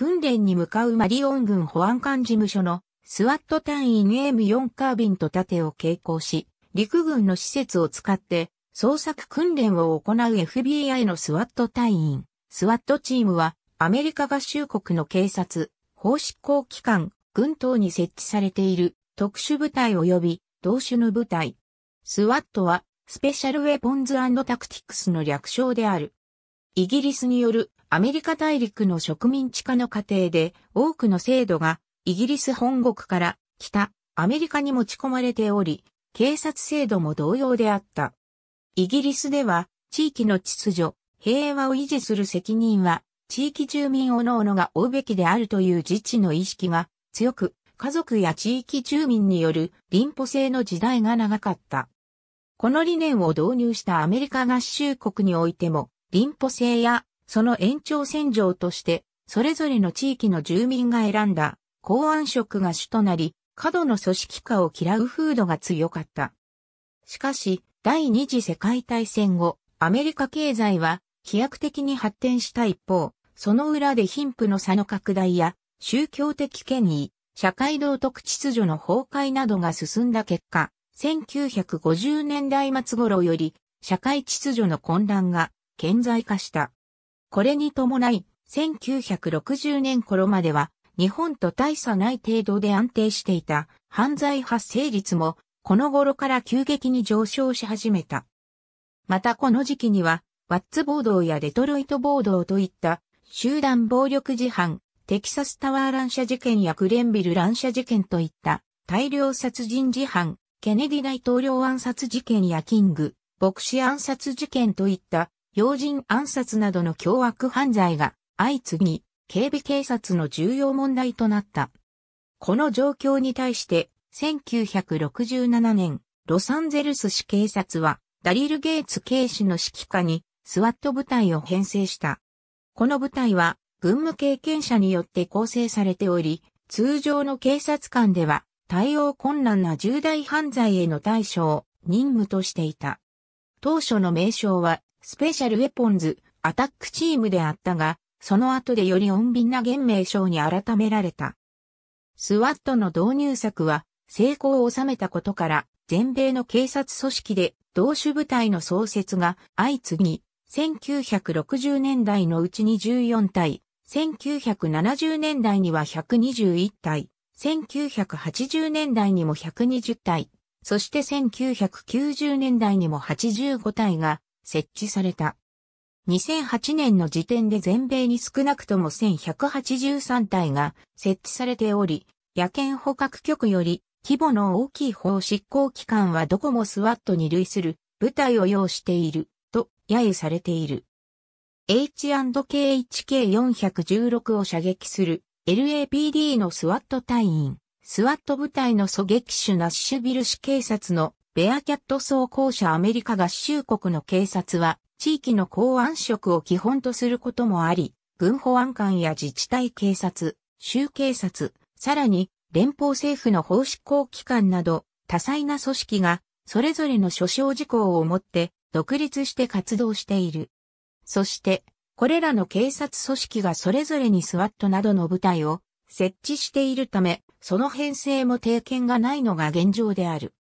訓練に向かうマリオン軍保安官事務所のスワット隊員 M4 カービンと盾を携行し、陸軍の施設を使って捜索訓練を行う FBI のスワット隊員。スワットチームはアメリカ合衆国の警察、法執行機関、軍等に設置されている特殊部隊及び同種の部隊。スワットはスペシャルウェポンズタクティクスの略称である。イギリスによるアメリカ大陸の植民地化の過程で多くの制度がイギリス本国から北アメリカに持ち込まれており、警察制度も同様であった。イギリスでは地域の秩序、平和を維持する責任は地域住民おのおのが負うべきであるという自治の意識が強く、家族や地域住民による林保制の時代が長かった。この理念を導入したアメリカ合衆国においても、林保制やその延長線上として、それぞれの地域の住民が選んだ公安職が主となり、過度の組織化を嫌う風土が強かった。しかし、第二次世界大戦後、アメリカ経済は飛躍的に発展した一方、その裏で貧富の差の拡大や、宗教的権威、社会道徳秩序の崩壊などが進んだ結果、1950年代末頃より、社会秩序の混乱が顕在化した。これに伴い、1960年頃までは、日本と大差ない程度で安定していた犯罪発生率も、この頃から急激に上昇し始めた。またこの時期には、ワッツ暴動やデトロイト暴動といった集団暴力事犯、テキサスタワー乱射事件やクレンビル乱射事件といった大量殺人事犯、ケネディ大統領暗殺事件やキング、牧師暗殺事件といった要人暗殺などの凶悪犯罪が相次ぎ、警備警察の重要問題となった。この状況に対して、1967年、ロサンゼルス市警察は、ダリル・ゲイツ警視の指揮下に、スワット部隊を編成した。この部隊は、軍務経験者によって構成されており、通常の警察官では、対応困難な重大犯罪への対処を任務としていた。当初の名称はスペシャルウェポンズ、アタックチームであったが、その後でより穏便な現名称に改められた。スワットの導入策は成功を収めたことから、全米の警察組織で同種部隊の創設が相次ぎ、1960年代のうちに14体、1970年代には121体、1980年代にも120体、そして1990年代にも85体が設置された。2008年の時点で全米に少なくとも1183体が設置されており、野犬捕獲局より規模の大きい法執行機関はどこもスワットに類する部隊を要していると揶揄されている。H&KHK416 を射撃する LAPD のスワット隊員、スワット部隊の狙撃手ナッシュビル市警察のベアキャット装甲車アメリカ合衆国の警察は、地域の公安職を基本とすることもあり、軍保安官や自治体警察、州警察、さらに連邦政府の法執行機関など多彩な組織がそれぞれの諸小事項をもって独立して活動している。そして、これらの警察組織がそれぞれにスワットなどの部隊を設置しているため、その編成も定見がないのが現状である。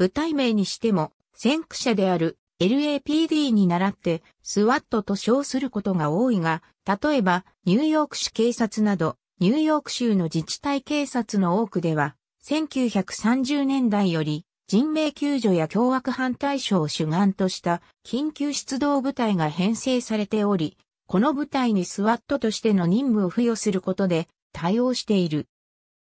部隊名にしても、先駆者である LAPD に倣って、スワットと称することが多いが、例えば、ニューヨーク市警察など、ニューヨーク州の自治体警察の多くでは、1930年代より、人命救助や凶悪犯対象を主眼とした緊急出動部隊が編成されており、この部隊にスワットとしての任務を付与することで対応している。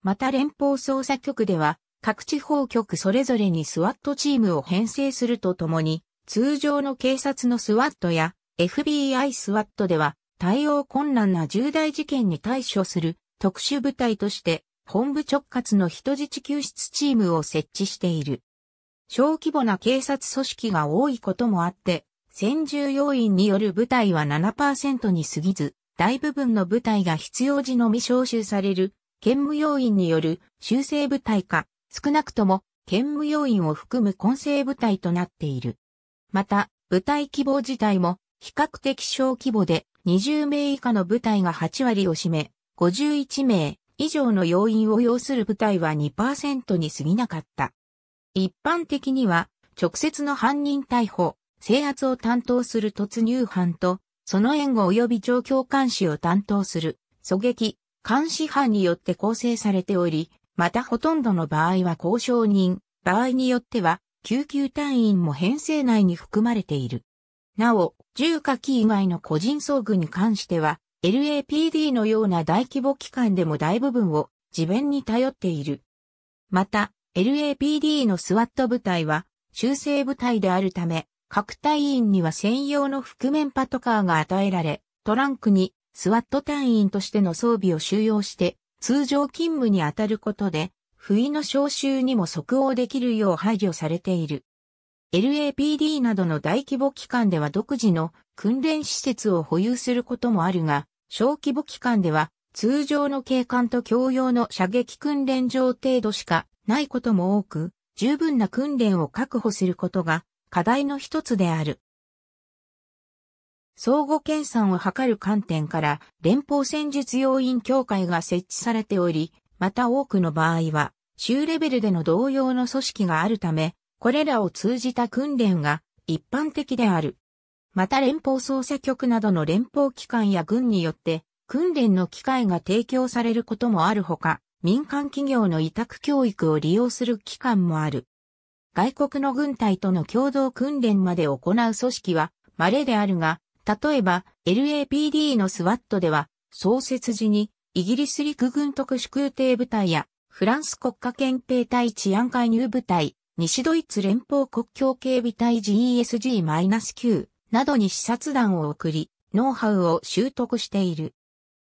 また連邦捜査局では各地方局それぞれに SWAT チームを編成するとともに、通常の警察の SWAT や FBI SWAT では対応困難な重大事件に対処する特殊部隊として本部直轄の人質救出チームを設置している。小規模な警察組織が多いこともあって、専従要員による部隊は7%に過ぎず、大部分の部隊が必要時のみ招集される、兼務要員による修正部隊か少なくとも、兼務要員を含む混成部隊となっている。また、部隊規模自体も、比較的小規模で、20名以下の部隊が8割を占め、51名以上の要員を要する部隊は2%に過ぎなかった。一般的には、直接の犯人逮捕、制圧を担当する突入班と、その援護及び状況監視を担当する、狙撃、監視班によって構成されており、またほとんどの場合は交渉人、場合によっては、救急隊員も編成内に含まれている。なお、重火器以外の個人装具に関しては、LAPD のような大規模機関でも大部分を自弁に頼っている。また、LAPD のスワット部隊は修正部隊であるため、各隊員には専用の覆面パトカーが与えられ、トランクにスワット隊員としての装備を収容して通常勤務に当たることで、不意の招集にも即応できるよう配慮されている。LAPD などの大規模機関では独自の訓練施設を保有することもあるが、小規模機関では通常の警官と共用の射撃訓練場程度しかないことも多く、十分な訓練を確保することが課題の一つである。相互研鑽を図る観点から連邦戦術要員協会が設置されており、また多くの場合は州レベルでの同様の組織があるため、これらを通じた訓練が一般的である。また連邦捜査局などの連邦機関や軍によって訓練の機会が提供されることもあるほか、民間企業の委託教育を利用する機関もある。外国の軍隊との共同訓練まで行う組織は稀であるが、例えば、LAPD の SWAT では、創設時に、イギリス陸軍特殊空挺部隊や、フランス国家憲兵隊治安介入部隊、西ドイツ連邦国境警備隊 GESG-9 などに視察団を送り、ノウハウを習得している。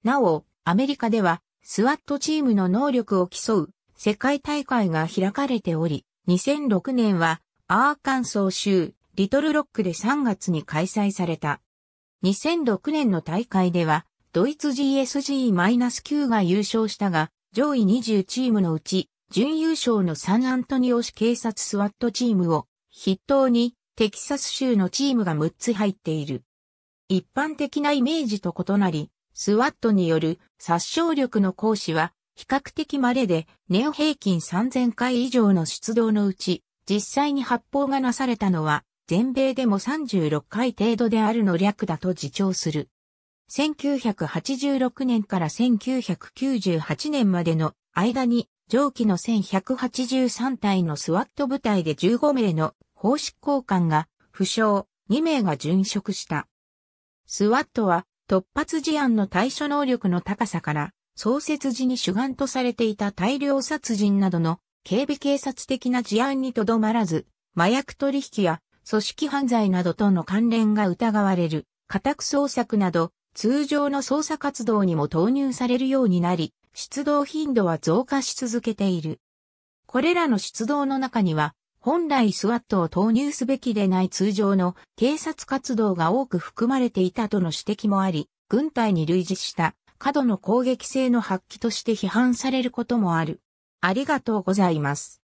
なお、アメリカでは、スワットチームの能力を競う世界大会が開かれており、2006年はアーカンソー州リトルロックで3月に開催された。2006年の大会では、ドイツ GSG-9 が優勝したが、上位20チームのうち、準優勝のサンアントニオ市警察スワットチームを筆頭にテキサス州のチームが6つ入っている。一般的なイメージと異なり、スワットによる殺傷力の行使は比較的稀で年平均3000回以上の出動のうち実際に発砲がなされたのは全米でも36回程度であるの略だと自重する。1986年から1998年までの間に上記の1183体のスワット部隊で15名の法執行官が負傷、2名が殉職した。スワットは突発事案の対処能力の高さから創設時に主眼とされていた大量殺人などの警備警察的な事案にとどまらず、麻薬取引や組織犯罪などとの関連が疑われる、家宅捜索など、通常の捜査活動にも投入されるようになり、出動頻度は増加し続けている。これらの出動の中には、本来スワットを投入すべきでない通常の警察活動が多く含まれていたとの指摘もあり、軍隊に類似した過度の攻撃性の発揮として批判されることもある。ありがとうございます。